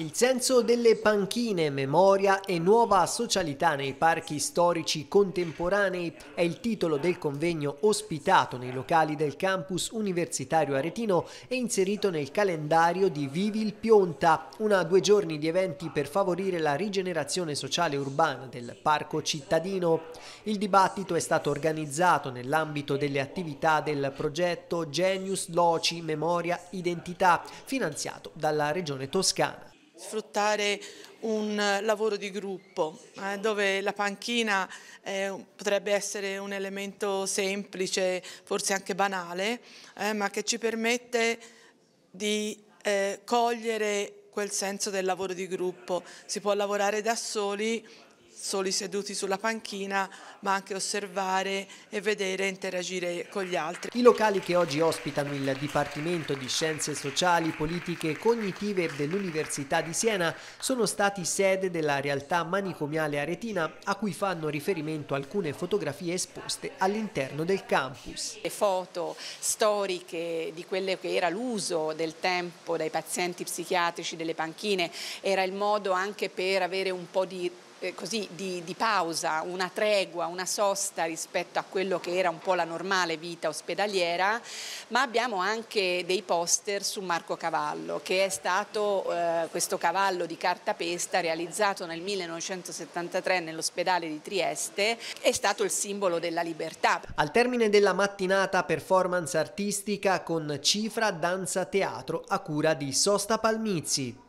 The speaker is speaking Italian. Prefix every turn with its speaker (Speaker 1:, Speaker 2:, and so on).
Speaker 1: Il senso delle panchine, memoria e nuova socialità nei parchi storici contemporanei è il titolo del convegno ospitato nei locali del campus universitario aretino e inserito nel calendario di Vivi il Pionta, una due giorni di eventi per favorire la rigenerazione sociale urbana del parco cittadino. Il dibattito è stato organizzato nell'ambito delle attività del progetto Genius Loci Memoria Identità, finanziato dalla Regione Toscana
Speaker 2: sfruttare un eh, lavoro di gruppo eh, dove la panchina eh, potrebbe essere un elemento semplice, forse anche banale, eh, ma che ci permette di eh, cogliere quel senso del lavoro di gruppo. Si può lavorare da soli soli seduti sulla panchina, ma anche osservare e vedere e interagire con gli altri. I locali
Speaker 1: che oggi ospitano il Dipartimento di Scienze Sociali, Politiche e Cognitive dell'Università di Siena sono stati sede della realtà manicomiale aretina a cui fanno riferimento alcune fotografie esposte all'interno del campus.
Speaker 3: Le foto storiche di quello che era l'uso del tempo dai pazienti psichiatrici delle panchine era il modo anche per avere un po' di eh, così di, di, pausa, una tregua, una sosta rispetto a quello che era un po' la normale vita ospedaliera, ma abbiamo anche dei poster su Marco Cavallo, che è stato eh, questo cavallo di cartapesta realizzato nel 1973 nell'ospedale di Trieste, è stato il simbolo della libertà.
Speaker 1: Al termine della mattinata performance artistica con cifra danza teatro a cura di Sosta Palmizzi.